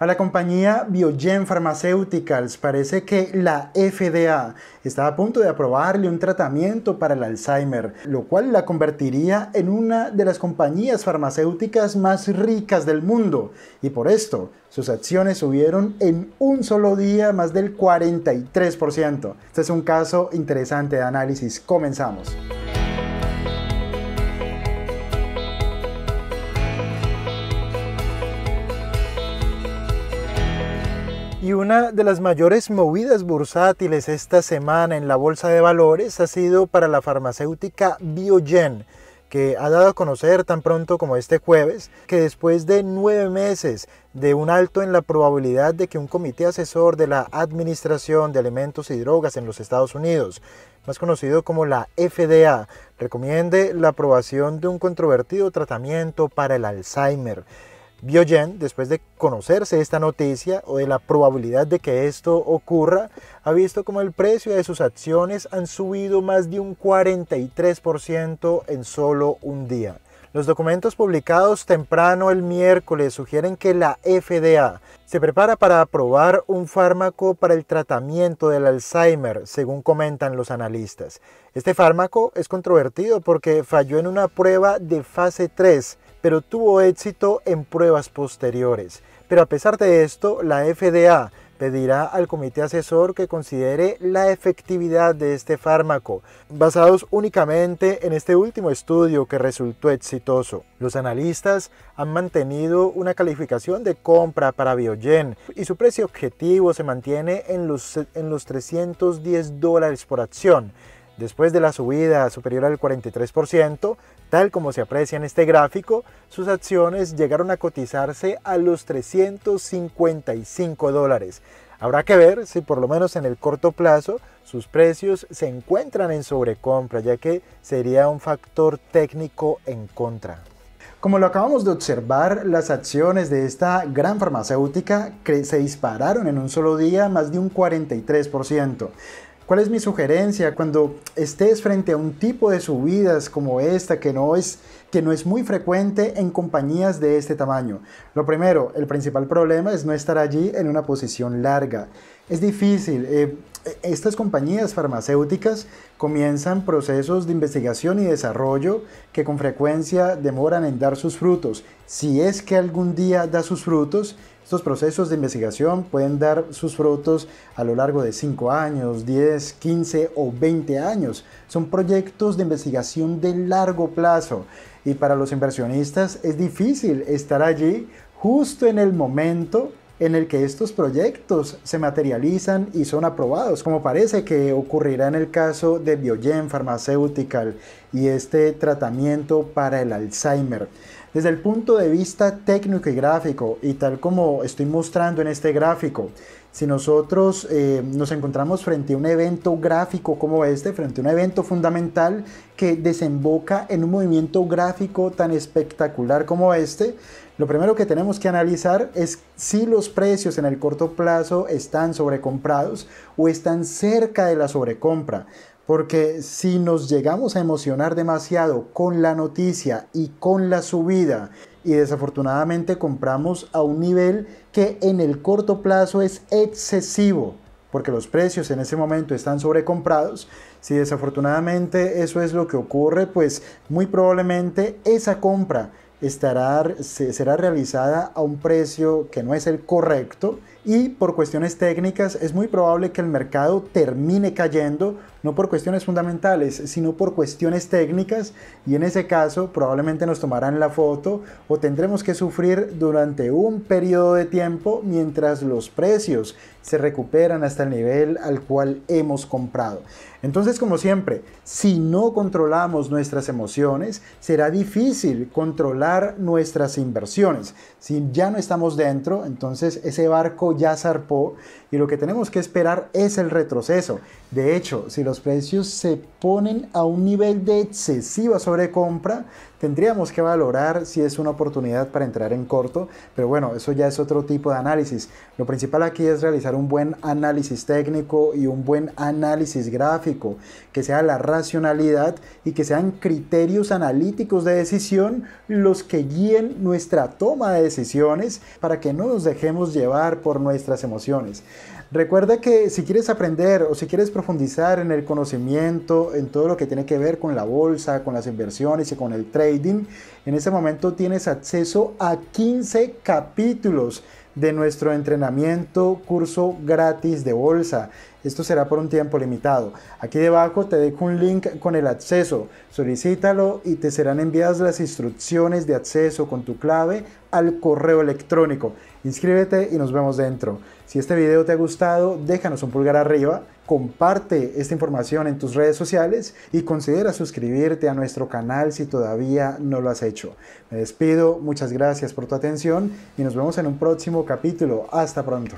A la compañía Biogen Pharmaceuticals parece que la FDA está a punto de aprobarle un tratamiento para el Alzheimer, lo cual la convertiría en una de las compañías farmacéuticas más ricas del mundo. Y por esto, sus acciones subieron en un solo día más del 43%. Este es un caso interesante de análisis. Comenzamos. Y una de las mayores movidas bursátiles esta semana en la bolsa de valores ha sido para la farmacéutica Biogen, que ha dado a conocer tan pronto como este jueves que después de nueve meses de un alto en la probabilidad de que un comité asesor de la Administración de Alimentos y Drogas en los Estados Unidos, más conocido como la FDA, recomiende la aprobación de un controvertido tratamiento para el Alzheimer. Biogen, después de conocerse esta noticia o de la probabilidad de que esto ocurra, ha visto como el precio de sus acciones han subido más de un 43% en solo un día. Los documentos publicados temprano el miércoles sugieren que la FDA se prepara para aprobar un fármaco para el tratamiento del Alzheimer, según comentan los analistas. Este fármaco es controvertido porque falló en una prueba de fase 3 pero tuvo éxito en pruebas posteriores. Pero a pesar de esto, la FDA pedirá al comité asesor que considere la efectividad de este fármaco, basados únicamente en este último estudio que resultó exitoso. Los analistas han mantenido una calificación de compra para Biogen y su precio objetivo se mantiene en los, en los 310 dólares por acción, Después de la subida superior al 43%, tal como se aprecia en este gráfico, sus acciones llegaron a cotizarse a los 355 dólares. Habrá que ver si por lo menos en el corto plazo sus precios se encuentran en sobrecompra, ya que sería un factor técnico en contra. Como lo acabamos de observar, las acciones de esta gran farmacéutica se dispararon en un solo día más de un 43%. ¿Cuál es mi sugerencia? Cuando estés frente a un tipo de subidas como esta, que no es, que no es muy frecuente en compañías de este tamaño. Lo primero, el principal problema es no estar allí en una posición larga. Es difícil. Eh, estas compañías farmacéuticas comienzan procesos de investigación y desarrollo que con frecuencia demoran en dar sus frutos. Si es que algún día da sus frutos, estos procesos de investigación pueden dar sus frutos a lo largo de 5 años, 10, 15 o 20 años. Son proyectos de investigación de largo plazo y para los inversionistas es difícil estar allí justo en el momento en el que estos proyectos se materializan y son aprobados, como parece que ocurrirá en el caso de Biogen Pharmaceutical y este tratamiento para el Alzheimer. Desde el punto de vista técnico y gráfico, y tal como estoy mostrando en este gráfico, si nosotros eh, nos encontramos frente a un evento gráfico como este, frente a un evento fundamental que desemboca en un movimiento gráfico tan espectacular como este, lo primero que tenemos que analizar es si los precios en el corto plazo están sobrecomprados o están cerca de la sobrecompra. Porque si nos llegamos a emocionar demasiado con la noticia y con la subida, y desafortunadamente compramos a un nivel que en el corto plazo es excesivo, porque los precios en ese momento están sobrecomprados, si desafortunadamente eso es lo que ocurre, pues muy probablemente esa compra estará, será realizada a un precio que no es el correcto y por cuestiones técnicas es muy probable que el mercado termine cayendo no por cuestiones fundamentales, sino por cuestiones técnicas y en ese caso probablemente nos tomarán la foto o tendremos que sufrir durante un periodo de tiempo mientras los precios se recuperan hasta el nivel al cual hemos comprado. Entonces, como siempre, si no controlamos nuestras emociones, será difícil controlar nuestras inversiones. Si ya no estamos dentro, entonces ese barco ya zarpó y lo que tenemos que esperar es el retroceso. De hecho, si los precios se ponen a un nivel de excesiva sobrecompra, tendríamos que valorar si es una oportunidad para entrar en corto, pero bueno, eso ya es otro tipo de análisis. Lo principal aquí es realizar un buen análisis técnico y un buen análisis gráfico, que sea la racionalidad y que sean criterios analíticos de decisión los que guíen nuestra toma de decisiones para que no nos dejemos llevar por nuestras emociones. Recuerda que si quieres aprender o si quieres profundizar en el conocimiento, en todo lo que tiene que ver con la bolsa, con las inversiones y con el trading, en este momento tienes acceso a 15 capítulos de nuestro entrenamiento curso gratis de bolsa. Esto será por un tiempo limitado. Aquí debajo te dejo un link con el acceso. Solicítalo y te serán enviadas las instrucciones de acceso con tu clave al correo electrónico. Inscríbete y nos vemos dentro. Si este video te ha gustado, déjanos un pulgar arriba, comparte esta información en tus redes sociales y considera suscribirte a nuestro canal si todavía no lo has hecho. Me despido, muchas gracias por tu atención y nos vemos en un próximo capítulo. Hasta pronto.